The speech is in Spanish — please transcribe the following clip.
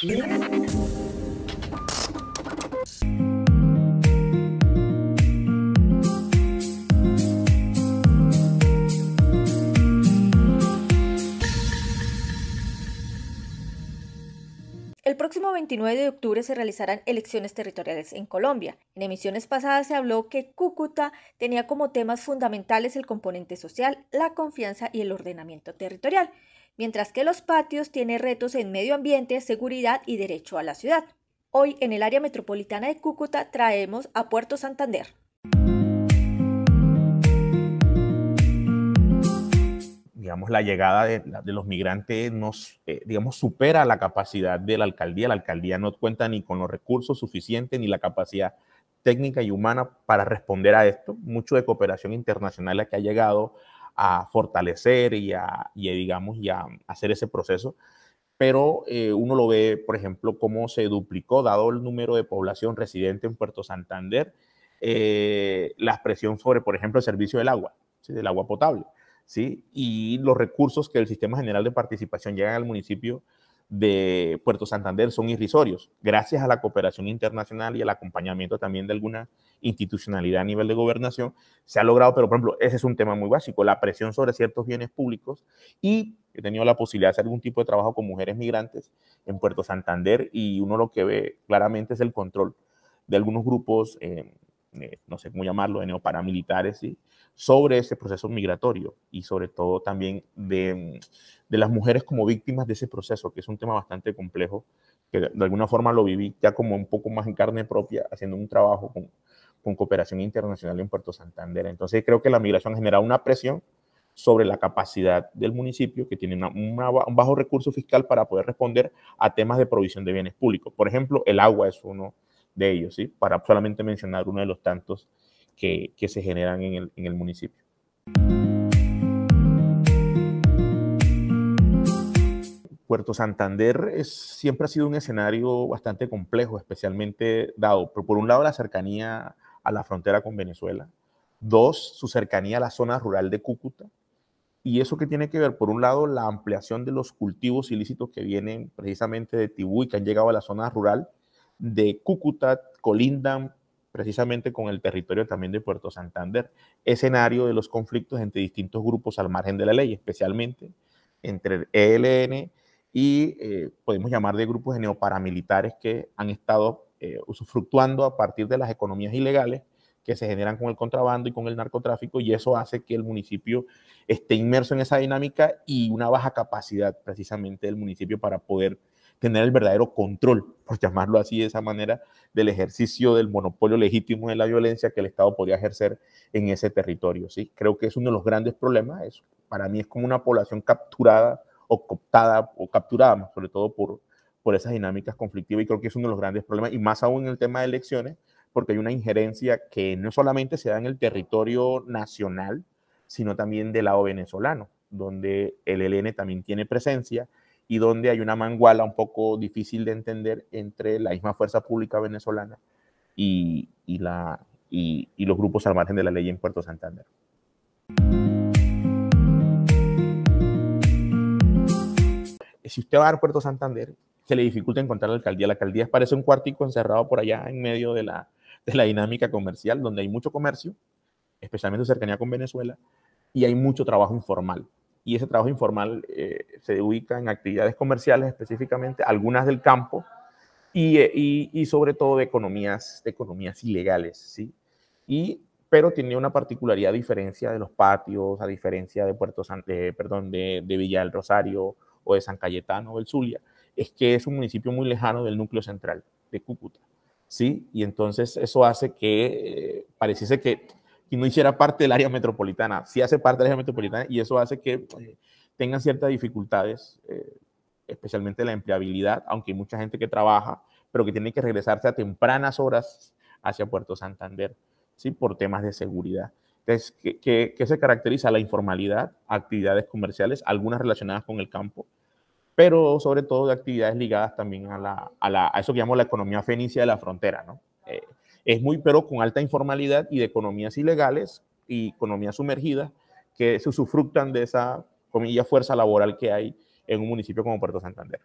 El próximo 29 de octubre se realizarán elecciones territoriales en Colombia. En emisiones pasadas se habló que Cúcuta tenía como temas fundamentales el componente social, la confianza y el ordenamiento territorial mientras que los patios tienen retos en medio ambiente, seguridad y derecho a la ciudad. Hoy en el área metropolitana de Cúcuta traemos a Puerto Santander. digamos, la llegada de, los migrantes nos, eh, digamos, supera la capacidad de la alcaldía. La alcaldía no cuenta ni con los recursos suficientes ni la capacidad técnica y humana para responder a esto. Mucho de cooperación internacional la que ha llegado a fortalecer y a, digamos, y hacer ese proceso. Pero eh, uno lo ve, por ejemplo, cómo se duplicó, dado el número de población residente en Puerto Santander, eh, la expresión sobre, por ejemplo, el servicio del agua, del agua potable, ¿sí? y los recursos que el Sistema General de Participación llegan al municipio de Puerto Santander son irrisorios, gracias a la cooperación internacional y al acompañamiento también de alguna institucionalidad a nivel de gobernación, se ha logrado, pero por ejemplo, ese es un tema muy básico, la presión sobre ciertos bienes públicos y he tenido la posibilidad de hacer algún tipo de trabajo con mujeres migrantes en Puerto Santander y uno lo que ve claramente es el control de algunos grupos eh, eh, no sé cómo llamarlo, de neoparamilitares, sobre ese proceso migratorio y sobre todo también mm, de, las mujeres como víctimas de ese proceso, que es un tema bastante complejo, que de alguna forma lo viví ya como un poco más en carne propia, haciendo un trabajo con, cooperación internacional en Puerto Santander. Entonces creo que la migración ha una presión sobre la capacidad del municipio que tiene un bajo recurso fiscal para poder responder a temas de provisión de bienes públicos. Por ejemplo, el agua es uno de ellos, ¿sí? para solamente mencionar uno de los tantos que, se generan en el, municipio. Puerto Santander siempre ha sido un escenario bastante complejo, especialmente dado por, por, un lado la cercanía a la frontera con Venezuela, dos, su cercanía a la zona rural de Cúcuta, y eso que tiene que ver, por un lado, la ampliación de los cultivos ilícitos que vienen precisamente de Tibú y que han llegado a la zona rural, de Cúcuta colindan precisamente con el territorio también de Puerto Santander, escenario de los conflictos entre distintos grupos al margen de la ley, especialmente entre el ELN y eh, podemos llamar de grupos neoparamilitares que han estado eh, usufructuando a partir de las economías ilegales que se generan con el contrabando y con el narcotráfico y eso hace que el municipio esté inmerso en esa dinámica y una baja capacidad precisamente del municipio para poder tener el verdadero control, por llamarlo así de esa manera, del ejercicio del monopolio legítimo de la violencia que el Estado podría ejercer en ese territorio. ¿sí? Creo que es uno de los grandes problemas. para mí es como una población capturada o cooptada o capturada sobre todo por, por esas dinámicas conflictivas y creo que es uno de los grandes problemas y más aún en el tema de elecciones porque hay una injerencia que no solamente se da en el territorio nacional, sino también del lado venezolano, donde el ELN también tiene presencia y donde hay una manguala un poco difícil de entender entre la misma fuerza pública venezolana y, la, y, los grupos al margen de la ley en Puerto Santander. Si usted va a Puerto Santander, se le dificulta encontrar la alcaldía. La alcaldía parece un cuartico encerrado por allá en medio de la, de la dinámica comercial, donde hay mucho comercio, especialmente cercanía con Venezuela, y hay mucho trabajo informal. Y ese trabajo informal eh, se ubica en actividades comerciales específicamente, algunas del campo, eh, y, sobre todo de economías, de economías ilegales, ¿sí? Y, pero tiene una particularidad a diferencia de los patios, a diferencia de Puerto San, perdón, de, de, Villa del Rosario o de San Cayetano o del Zulia, es que es un municipio muy lejano del núcleo central de Cúcuta. ¿sí? Y entonces eso hace que eh, pareciese que, no hiciera parte del área metropolitana, sí hace parte del área metropolitana y eso hace que eh, tengan ciertas dificultades, eh, especialmente la empleabilidad, aunque hay mucha gente que trabaja, pero que tiene que regresarse a tempranas horas hacia Puerto Santander, ¿sí? Por temas de seguridad. Entonces, qué se caracteriza? La informalidad, actividades comerciales, algunas relacionadas con el campo, pero sobre todo de actividades ligadas también a, la, eso que llamamos la economía fenicia de la frontera, ¿no? Eh, es muy, pero con alta informalidad y de economías ilegales y economías sumergidas que se usufructan de esa, comilla, fuerza laboral que hay en un municipio como Puerto Santander.